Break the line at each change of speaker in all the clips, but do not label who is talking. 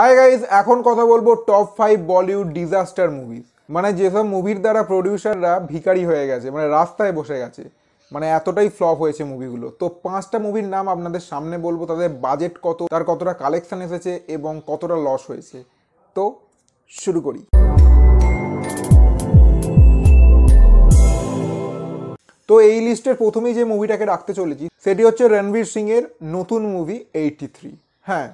hi guys এখন কথা বলবো top five Bollywood disaster movies মানে যেসব মুভির দ্বারা প্রডিউসাররা ভিকারি হয়ে গেছে মানে রাস্তায় বসে গেছে মানে এতটাই ফ্লপ হয়েছে মুভিগুলো তো পাঁচটা মুভির নাম আপনাদের সামনে বলবো তাদের বাজেট কত তার কতটা কালেকশন এসেছে এবং কতটা লস হয়েছে তো শুরু করি তো এই লিস্টের প্রথমেই যে মুভিটাকে রাখতে চলেছি সেটি হচ্ছে রণবীর সিংয়ের নতুন মুভি এইটি থ্রি হ্যাঁ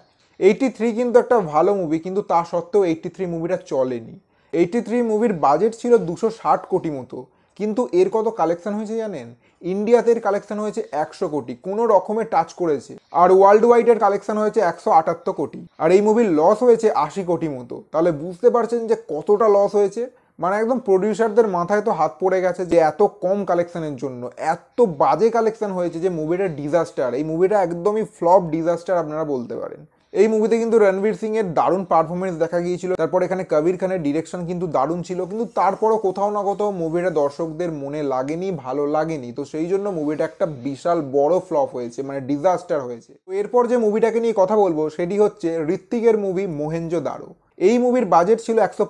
এইটি থ্রি কিন্তু একটা ভালো মুভি কিন্তু তা সত্ত্বেও এইটি থ্রি মুভিটা চলেনি এইটি থ্রি মুভির বাজেট ছিল দুশো ষাট কোটি মতো কিন্তু এর কত কালেকশন হয়েছে জানেন ইন্ডিয়াতে এর কালেকশন হয়েছে একশো কোটি কোনো রকমের টাচ করেছে আর ওয়ার্ল্ড ওয়াইড এর কালেকশন হয়েছে একশো আটাত্তর কোটি আর এই মুভির লস হয়েছে আশি কোটি মতো তাহলে বুঝতে পারছেন যে কতটা লস হয়েছে মানে একদম প্রডিউসারদের মাথায় তো হাত পড়ে গেছে যে এত কম কালেকশনের জন্য এত বাজে কালেকশন হয়েছে যে মুভিটা ডিজাস্টার এই মুভিটা একদমই ফ্লপ ডিজাস্টার আপনারা বলতে পারেন এই মুভিতে কিন্তু রণবীর সিং এর দারুণ পারফরমেন্স দেখা গিয়েছিল তারপর এখানে কবির খানের ডিরেকশন কিন্তু দারুণ ছিল কিন্তু তারপরও কোথাও না কোথাও মুভিটা দর্শকদের মনে লাগেনি ভালো লাগেনি তো সেই জন্য মুভিটা একটা বিশাল বড় ফ্লপ হয়েছে মানে ডিজাস্টার হয়েছে তো এরপর যে মুভিটাকে নিয়ে কথা বলবো সেটি হচ্ছে ঋত্বিকের মুভি মোহেঞ্জো দারো এই মুভির বাজেট ছিল একশো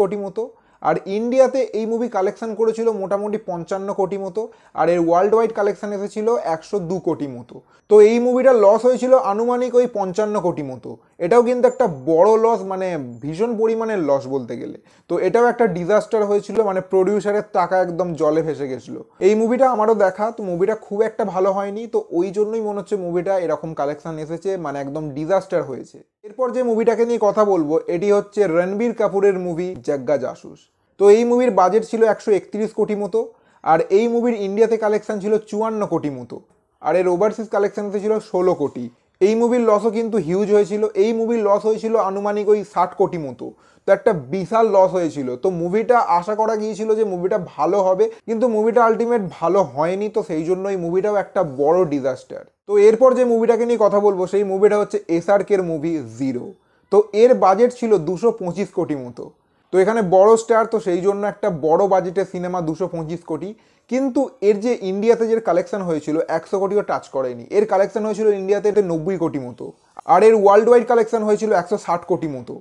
কোটি মতো আর ইন্ডিয়াতে এই মুভি কালেকশান করেছিল মোটামুটি পঞ্চান্ন কোটি মতো আর এর ওয়ার্ল্ড ওয়াইড কালেকশান এসেছিল একশো দু কোটি মতো তো এই মুভিটা লস হয়েছিল আনুমানিক ওই পঞ্চান্ন কোটি মতো এটাও কিন্তু একটা বড় লস মানে ভীষণ পরিমাণের লস বলতে গেলে তো এটাও একটা ডিজাস্টার হয়েছিল মানে প্রডিউসারের টাকা একদম জলে ভেসে গেছিলো এই মুভিটা আমারও দেখা তো মুভিটা খুব একটা ভালো হয়নি তো ওই জন্যই মনে হচ্ছে মুভিটা এরকম কালেকশান এসেছে মানে একদম ডিজাস্টার হয়েছে এরপর যে মুভিটাকে নিয়ে কথা বলবো এটি হচ্ছে রণবীর কাপুরের মুভি জাগ্গা জাসুস তো এই মুভির বাজেট ছিল একশো একত্রিশ কোটি মতো আর এই মুভির ইন্ডিয়াতে কালেকশান ছিল চুয়ান্ন কোটি মতো আর এর ওভারসিজ কালেকশান ছিল ষোলো কোটি এই মুভির লসও কিন্তু হিউজ হয়েছিল এই মুভির লস হয়েছিল আনুমানিক ওই ষাট কোটি মতো তো একটা বিশাল লস হয়েছিল তো মুভিটা আশা করা গিয়েছিল যে মুভিটা ভালো হবে কিন্তু মুভিটা আলটিমেট ভালো হয়নি তো সেই জন্য এই মুভিটাও একটা বড় ডিজাস্টার তো এরপর যে মুভিটাকে নিয়ে কথা বলবো সেই মুভিটা হচ্ছে এসআরকের মুভি জিরো তো এর বাজেট ছিল দুশো কোটি মতো তো এখানে বড় স্টার তো সেই জন্য একটা বড় বাজেটের সিনেমা দুশো পঁচিশ কোটি কিন্তু এর যে ইন্ডিয়াতে যে কালেকশন হয়েছিল একশো কোটিও টাচ করেনি এর কালেকশন হয়েছিল ইন্ডিয়াতে এটা নব্বই কোটি মতো আর এর ওয়ার্ল্ড ওয়াইড কালেকশন হয়েছিল একশো ষাট কোটি মতো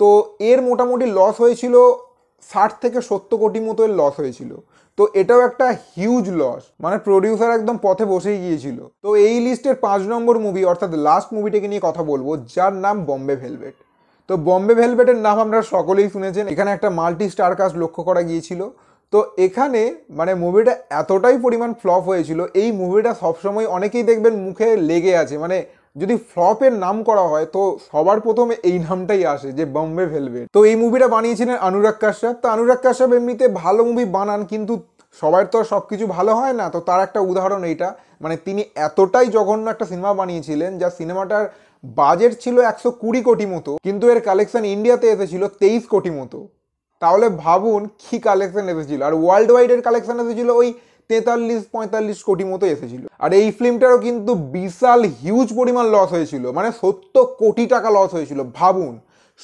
তো এর মোটামুটি লস হয়েছিল ষাট থেকে সত্তর কোটি মতো এর লস হয়েছিল তো এটাও একটা হিউজ লস মানে প্রডিউসার একদম পথে বসেই গিয়েছিল তো এই লিস্টের পাঁচ নম্বর মুভি অর্থাৎ লাস্ট মুভিটাকে নিয়ে কথা বলবো যার নাম বম্বে ভেলভেট তো বম্বে ভেলভেটের নাম আপনারা সকলেই শুনেছেন এখানে একটা মাল্টি স্টার কাস্ট লক্ষ্য করা গিয়েছিল তো এখানে মানে মুভিটা এতটাই পরিমাণ ফ্লপ হয়েছিল এই মুভিটা সবসময় অনেকেই দেখবেন মুখে লেগে আছে মানে যদি ফ্লপের নাম করা হয় তো সবার প্রথমে এই নামটাই আসে যে বম্বে ভেলভেট তো এই মুভিটা বানিয়েছিলেন অনুরাগ কাশ্যপ তো অনুরাগ কাশ্যপ এমনিতে ভালো মুভি বানান কিন্তু সবার তো সব কিছু ভালো হয় না তো তার একটা উদাহরণ এইটা মানে তিনি এতটাই জঘন্য একটা সিনেমা বানিয়েছিলেন যা সিনেমাটার বাজেট ছিল একশো কুড়ি কোটি মতো কিন্তু এর কালেকশন ইন্ডিয়াতে এসেছিল তেইশ কোটি মতো তাহলে ভাবুন কী কালেকশন এসেছিল আর ওয়ার্ল্ড ওয়াইডের কালেকশন এসেছিল ওই তেতাল্লিশ পঁয়তাল্লিশ কোটি মতো এসেছিল আর এই ফিল্মটারও কিন্তু বিশাল হিউজ পরিমাণ লস হয়েছিল মানে সত্তর কোটি টাকা লস হয়েছিল ভাবুন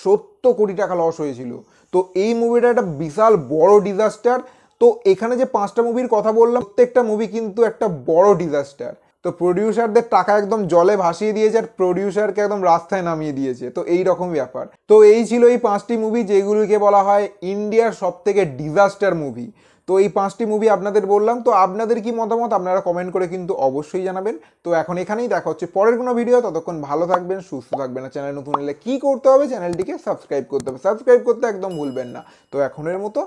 সত্তর কোটি টাকা লস হয়েছিল তো এই মুভিটা একটা বিশাল বড় ডিজাস্টার তো এখানে যে পাঁচটা মুভির কথা বললাম প্রত্যেকটা মুভি কিন্তু একটা বড় ডিজাস্টার তো প্রডিউসারদের টাকা একদম জলে ভাসিয়ে দিয়েছে আর প্রডিউসারকে একদম রাস্তায় নামিয়ে দিয়েছে তো এই রকম ব্যাপার তো এই ছিল এই পাঁচটি মুভি যেগুলিকে বলা হয় ইন্ডিয়ার সব থেকে ডিজাস্টার মুভি তো এই পাঁচটি মুভি আপনাদের বললাম তো আপনাদের কি মতামত আপনারা কমেন্ট করে কিন্তু অবশ্যই জানাবেন তো এখন এখানেই দেখা হচ্ছে পরের কোনো ভিডিও ততক্ষণ ভালো থাকবেন সুস্থ থাকবেন না চ্যানেল নতুন এলে কী করতে হবে চ্যানেলটিকে সাবস্ক্রাইব করতে হবে সাবস্ক্রাইব করতে একদম ভুলবেন না তো এখনের মতো